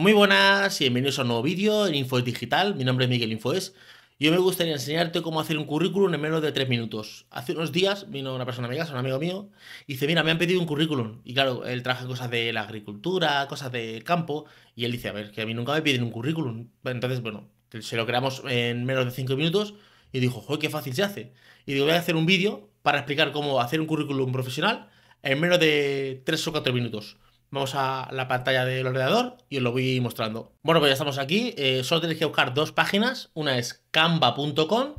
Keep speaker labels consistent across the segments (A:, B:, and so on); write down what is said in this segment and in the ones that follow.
A: Muy buenas y bienvenidos a un nuevo vídeo en Info Digital. Mi nombre es Miguel Infoes y hoy me gustaría enseñarte cómo hacer un currículum en menos de 3 minutos. Hace unos días vino una persona amiga, casa, un amigo mío, y dice, mira, me han pedido un currículum. Y claro, él trabaja cosas de la agricultura, cosas de campo, y él dice, a ver, que a mí nunca me piden un currículum. Entonces, bueno, se lo creamos en menos de 5 minutos y dijo, joder, qué fácil se hace. Y digo, voy a hacer un vídeo para explicar cómo hacer un currículum profesional en menos de 3 o 4 minutos. Vamos a la pantalla del ordenador y os lo voy mostrando. Bueno, pues ya estamos aquí. Eh, solo tenéis que buscar dos páginas. Una es canva.com,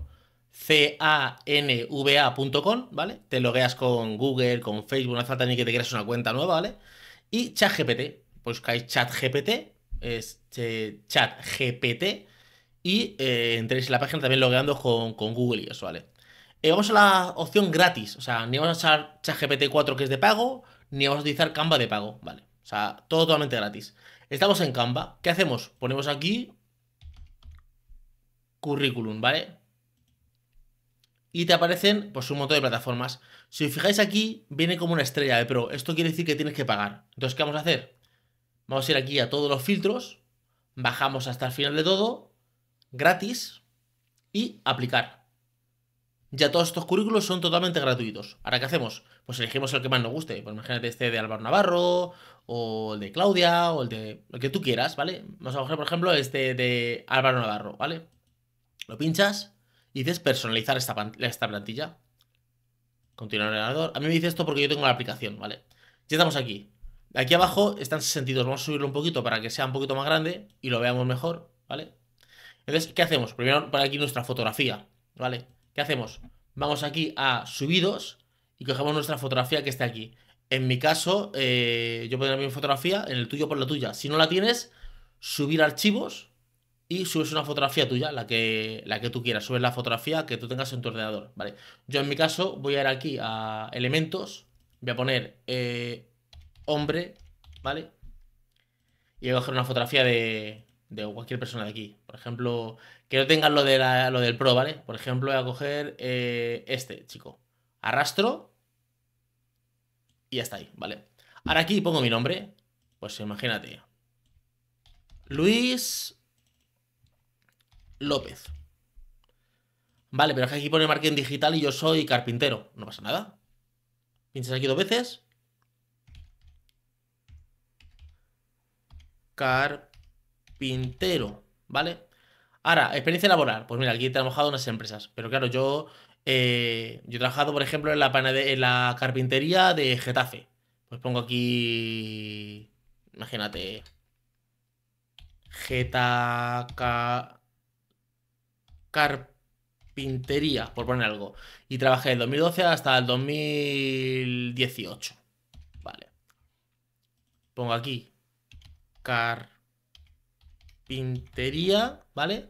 A: C-A-N-V-A.com, ¿vale? Te logueas con Google, con Facebook, no hace falta ni que te creas una cuenta nueva, ¿vale? Y ChatGPT. Pues hay ChatGPT, este, ChatGPT, y eh, entréis en la página también logueando con, Google y eso, ¿vale? Eh, vamos a la opción gratis, o sea, ni vamos a usar ChatGPT 4 que es de pago, ni vamos a utilizar Canva de pago, ¿vale? O sea, todo totalmente gratis. Estamos en Canva. ¿Qué hacemos? Ponemos aquí currículum, ¿vale? Y te aparecen pues un montón de plataformas. Si os fijáis aquí, viene como una estrella de ¿eh? pro. Esto quiere decir que tienes que pagar. Entonces, ¿qué vamos a hacer? Vamos a ir aquí a todos los filtros, bajamos hasta el final de todo, gratis, y aplicar ya todos estos currículos son totalmente gratuitos. Ahora, ¿qué hacemos? Pues elegimos el que más nos guste. Pues imagínate este de Álvaro Navarro, o el de Claudia, o el de. Lo que tú quieras, ¿vale? Vamos a coger, por ejemplo, este de Álvaro Navarro, ¿vale? Lo pinchas y dices personalizar esta, esta plantilla. Continuar el ordenador. A mí me dice esto porque yo tengo la aplicación, ¿vale? Ya estamos aquí. Aquí abajo están 62. Vamos a subirlo un poquito para que sea un poquito más grande y lo veamos mejor, ¿vale? Entonces, ¿qué hacemos? Primero, para aquí nuestra fotografía, ¿vale? ¿Qué hacemos? Vamos aquí a subidos y cogemos nuestra fotografía que está aquí. En mi caso, eh, yo pondré mi fotografía, en el tuyo por la tuya. Si no la tienes, subir archivos y subes una fotografía tuya, la que, la que tú quieras. Subes la fotografía que tú tengas en tu ordenador. Vale. Yo en mi caso voy a ir aquí a elementos, voy a poner eh, hombre, ¿vale? Y voy a coger una fotografía de, de cualquier persona de aquí. Por ejemplo, que no tengan lo, de lo del pro, ¿vale? Por ejemplo, voy a coger eh, este, chico. Arrastro y hasta ahí, ¿vale? Ahora aquí pongo mi nombre. Pues imagínate. Luis López. Vale, pero es que aquí pone marketing digital y yo soy carpintero. No pasa nada. Pinchas aquí dos veces. Carpintero Pintero, ¿vale? Ahora, experiencia laboral. Pues mira, aquí he trabajado en unas empresas. Pero claro, yo, eh, yo he trabajado, por ejemplo, en la, la carpintería de Getafe. Pues pongo aquí. Imagínate. Geta Carpintería, por poner algo. Y trabajé del 2012 hasta el 2018. Vale. Pongo aquí. Car Pintería, ¿vale?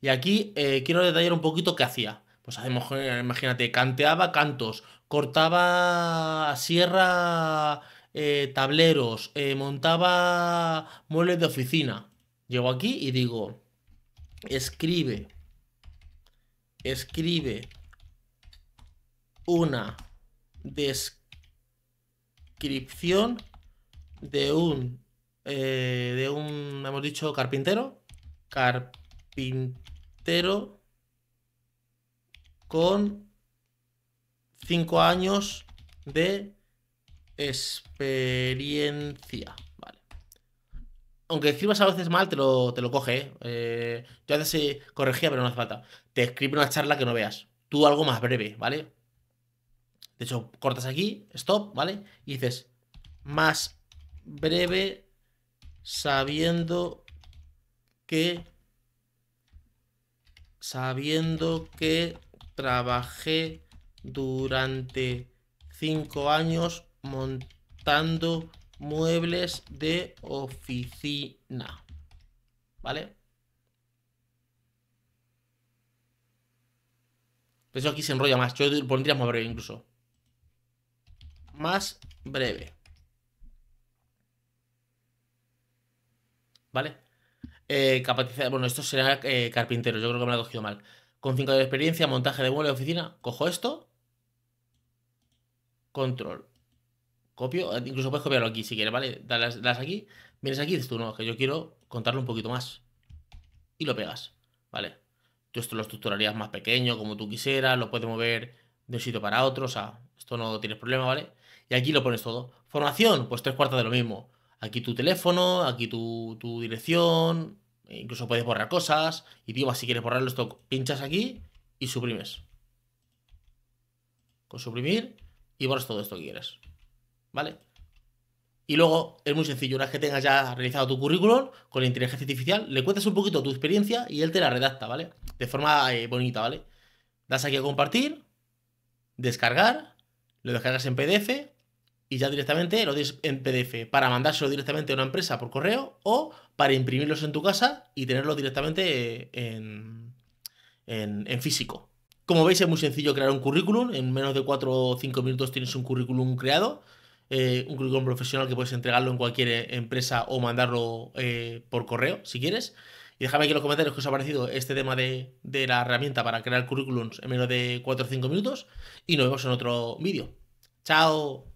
A: Y aquí eh, quiero detallar un poquito qué hacía. Pues hacemos, imagínate, canteaba cantos, cortaba sierra eh, tableros, eh, montaba muebles de oficina. Llego aquí y digo, escribe, escribe una descripción de un eh, de un, hemos dicho, carpintero. Carpintero con 5 años de experiencia. Vale. Aunque escribas a veces mal, te lo, te lo coge. ¿eh? eh yo a eh, corregía, pero no hace falta. Te escribe una charla que no veas. Tú algo más breve, ¿vale? De hecho, cortas aquí, stop, ¿vale? Y dices, más breve sabiendo que sabiendo que trabajé durante cinco años montando muebles de oficina. ¿Vale? Pero eso aquí se enrolla más. Yo pondría más breve incluso. Más breve. ¿vale? Eh, capacidad, bueno, esto será eh, carpintero, yo creo que me lo he cogido mal. Con 5 de experiencia, montaje de mueble de oficina, cojo esto. Control. Copio, eh, incluso puedes copiarlo aquí si quieres, ¿vale? Das, aquí, vienes aquí y dices tú, no, que yo quiero contarlo un poquito más. Y lo pegas, ¿vale? Tú esto lo estructurarías más pequeño, como tú quisieras, lo puedes mover de un sitio para otro, o sea, esto no tienes problema, ¿vale? Y aquí lo pones todo. Formación, pues tres cuartas de lo mismo aquí tu teléfono, aquí tu, dirección, e incluso puedes borrar cosas, Y digo, si quieres borrarlo, esto pinchas aquí y suprimes. Con suprimir y borras todo esto que quieres. ¿Vale? Y luego es muy sencillo, una vez que tengas ya realizado tu currículum con la inteligencia artificial, le cuentas un poquito tu experiencia y él te la redacta, ¿vale? De forma eh, bonita, ¿vale? Das aquí a compartir, descargar, lo descargas en PDF y ya directamente lo tienes en PDF para mandárselo directamente a una empresa por correo o para imprimirlos en tu casa y tenerlo directamente eh, en, físico. Como veis es muy sencillo crear un currículum, en menos de 4 o 5 minutos tienes un currículum creado, eh, un currículum profesional que puedes entregarlo en cualquier eh, empresa o mandarlo por correo si quieres. Y déjame aquí en los comentarios que os ha parecido este tema de, de la herramienta para crear currículums en menos de 4 o 5 minutos y nos vemos en otro vídeo. ¡Chao!